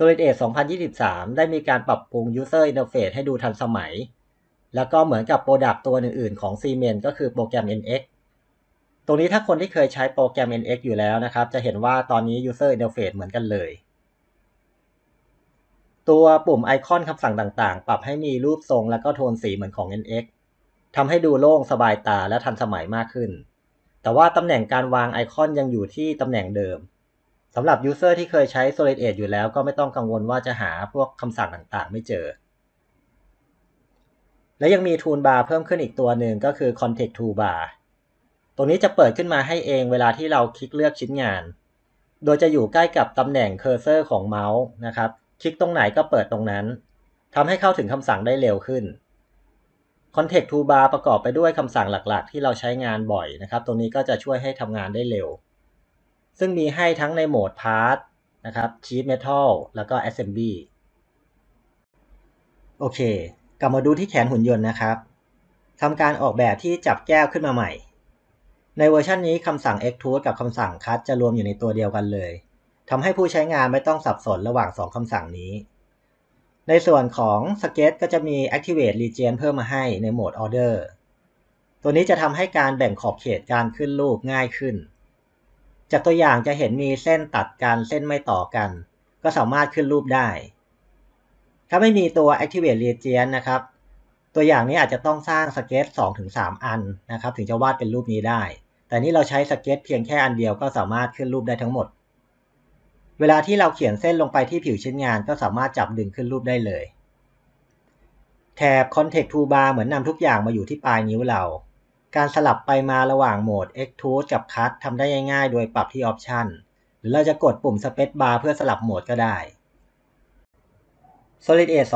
Solid Edge 2023 ได้มีการปรับปรุง User Interface ให้ดูทันสมัย แล้วก็เหมือนกับโปรดักต์ตัวอื่นๆ ของ Siemens ก็คือโปรแกรม NX ตรงนี้ถ้าคนที่เคยใช้โปรแกรม NX อยู่แล้วนะครับ จะเห็นว่าตอนนี้ User Interface เหมือนกันเลย ตัวปุ่มไอคอนคำสั่งต่างๆ ปรับให้มีรูปทรงและก็โทนสีเหมือนของ NX ทำให้ดูโล่งสบายตาและทันสมัยมากขึ้น แต่ว่าตำแหน่งการวางไอคอนยังอยู่ที่ตำแหน่งเดิมสำหรับยูเซอร์ที่เคยใช้ Solid Edge อยู่แล้วก็ไม่ต้องกังวลว่าจะหาพวกคำสั่งต่างๆ ไม่เจอ และยังมี Toolbar เพิ่มขึ้นอีกตัวหนึ่งก็คือ Context Toolbar ตรงนี้จะเปิดขึ้นมาให้เองเวลาที่เราคลิกเลือกชิ้นงาน โดยจะอยู่ใกล้กับตำแหน่งเคอร์เซอร์ของเมาส์นะครับ คลิกตรงไหนก็เปิดตรงนั้น ทำให้เข้าถึงคำสั่งได้เร็วขึ้น Context Toolbar ประกอบไปด้วยคำสั่งหลักๆ ที่เราใช้งานบ่อยนะครับ ตรงนี้ก็จะช่วยให้ทำงานได้เร็วซึ่งมีให้ทั้งในโหมดพาร์นะครับชี t เมทัลแล้วก็ Assembly โอเค กลับมาดูที่แขนหุ่นยนต์นะครับทำการออกแบบที่จับแก้วขึ้นมาใหม่ ในเวอร์ชันนี้คำสั่ง extrude กับคำสั่ง cut จะรวมอยู่ในตัวเดียวกันเลยทำให้ผู้ใช้งานไม่ต้องสับสนระหว่าง 2คำสั่งนี้ ในส่วนของสเก็ตก็จะมี activate region เพิ่มมาให้ในโหมด order ตัวนี้จะทำให้การแบ่งขอบเขตการขึ้นรูปง่ายขึ้นจากตัวอย่างจะเห็นมีเส้นตัดกันเส้นไม่ต่อกัน ก็สามารถขึ้นรูปได้ ถ้าไม่มีตัว activate region นะครับตัวอย่างนี้อาจจะต้องสร้างสเก็ต2ถึง3อันนะครับถึงจะวาดเป็นรูปนี้ได้ แต่นี่เราใช้สเก็ตเพียงแค่อันเดียวก็สามารถขึ้นรูปได้ทั้งหมด เวลาที่เราเขียนเส้นลงไปที่ผิวชิ้นงานก็สามารถจับดึงขึ้นรูปได้เลยแถบ context toolbar เหมือนนำทุกอย่างมาอยู่ที่ปลายนิ้วเราการสลับไปมาระหว่างโหมด Extrude กับ Cut ทำได้ง่ายๆ โดยปรับที่ Option หรือเราจะกดปุ่ม Spacebar เพื่อสลับโหมดก็ได้ Solid Edge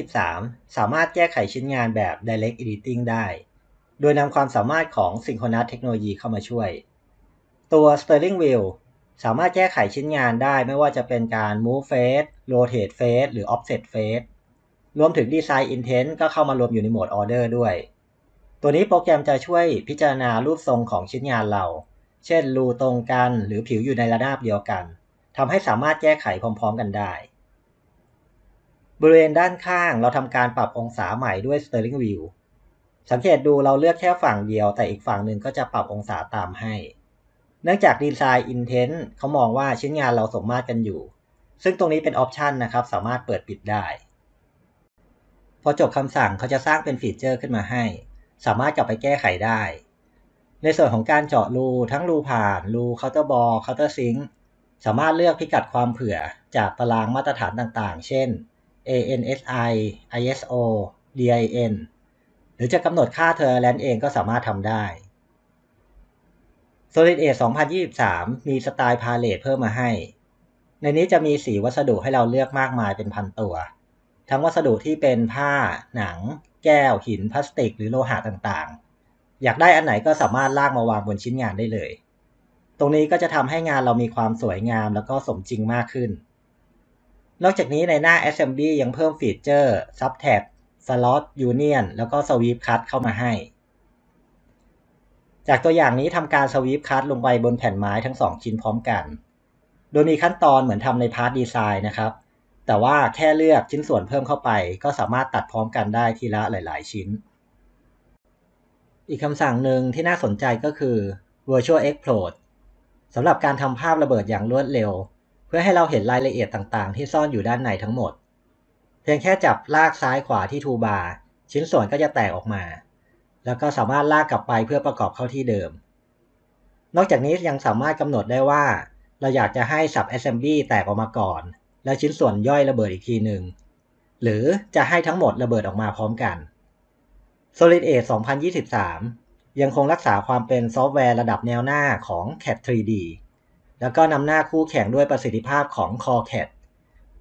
2023 สามารถแก้ไขชิ้นงานแบบ Direct Editing ได้ โดยนำความสามารถของ Synchronous Technology เข้ามาช่วย ตัว Steering Wheel สามารถแก้ไขชิ้นงานได้ไม่ว่าจะเป็นการ Move Face Rotate Face หรือ Offset Face รวมถึง Design Intent ก็เข้ามารวมอยู่ในโหมด Order ด้วยตัวนี้โปรแกรมจะช่วยพิจารณารูปทรงของชิ้นงานเรา เช่นรูตรงกันหรือผิวอยู่ในระนาบเดียวกัน ทำให้สามารถแก้ไขพร้อมๆกันได้ บริเวณด้านข้างเราทำการปรับองศาใหม่ด้วย s t e r l i n g View สังเกตดูเราเลือกแค่ฝั่งเดียวแต่อีกฝั่งหนึ่งก็จะปรับองศาตามให้ เนื่องจากดีไซน์ Intent เขามองว่าชิ้นงานเราสมมาตรกันอยู่ ซึ่งตรงนี้เป็นออปชันนะครับสามารถเปิดปิดได้ พอจบคำสั่งเขาจะสร้างเป็นฟีเจอร์ขึ้นมาให้สามารถกลับไปแก้ไขได้ ในส่วนของการเจาะรู ทั้งรูผ่าน รูเคาน์เตอร์บอลเคาน์เตอร์ซิงสามารถเลือกพิกัดความเผื่อจากตารางมาตรฐานต่างๆ เช่น ANSI ISO DIN หรือจะกำหนดค่าเทอร์แลน์เองก็สามารถทำได้ Solid Edge 2023 มีสไตล์พาเลทเพิ่มมาให้ ในนี้จะมีสีวัสดุให้เราเลือกมากมายเป็นพันตัวทั้งวัสดุที่เป็นผ้า หนัง แก้ว หิน พลาสติก หรือโลหะต่างๆ อยากได้อันไหนก็สามารถลากมาวางบนชิ้นงานได้เลย ตรงนี้ก็จะทำให้งานเรามีความสวยงามแล้วก็สมจริงมากขึ้น นอกจากนี้ในหน้า Assembly ยังเพิ่มฟีเจอร์ Subtab Slot Union แล้วก็ Sweep Cut เข้ามาให้ จากตัวอย่างนี้ทำการ Sweep Cut ลงไปบนแผ่นไม้ทั้ง 2 ชิ้นพร้อมกัน โดยมีขั้นตอนเหมือนทำในพาร์ทดีไซน์นะครับแต่ว่าแค่เลือกชิ้นส่วนเพิ่มเข้าไปก็สามารถตัดพร้อมกันได้ทีละหลาย ๆ ชิ้น อีกคำสั่งหนึ่งที่น่าสนใจก็คือ virtual explode สำหรับการทำภาพระเบิดอย่างรวดเร็ว เพื่อให้เราเห็นรายละเอียดต่างๆ ที่ซ่อนอยู่ด้านในทั้งหมด เพียงแค่จับลากซ้ายขวาที่ทูบาร์ชิ้นส่วนก็จะแตกออกมา แล้วก็สามารถลากกลับไปเพื่อประกอบเข้าที่เดิม นอกจากนี้ยังสามารถกำหนดได้ว่า เราอยากจะให้สับ assembly แตกออกมาก่อนแล้วชิ้นส่วนย่อยระเบิดอีกทีหนึ่ง หรือจะให้ทั้งหมดระเบิดออกมาพร้อมกัน Solid a 2023 ยังคงรักษาความเป็นซอฟต์แวร์ระดับแนวหน้าของ Cat 3D แล้วก็นำหน้าคู่แข่งด้วยประสิทธิภาพของ Core Cat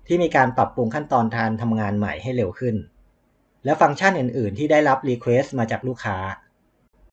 ที่มีการปรับปรุงขั้นตอนการทำงานใหม่ให้เร็วขึ้น และฟังก์ชันอื่นๆ ที่ได้รับรีเควสต์มาจากลูกค้า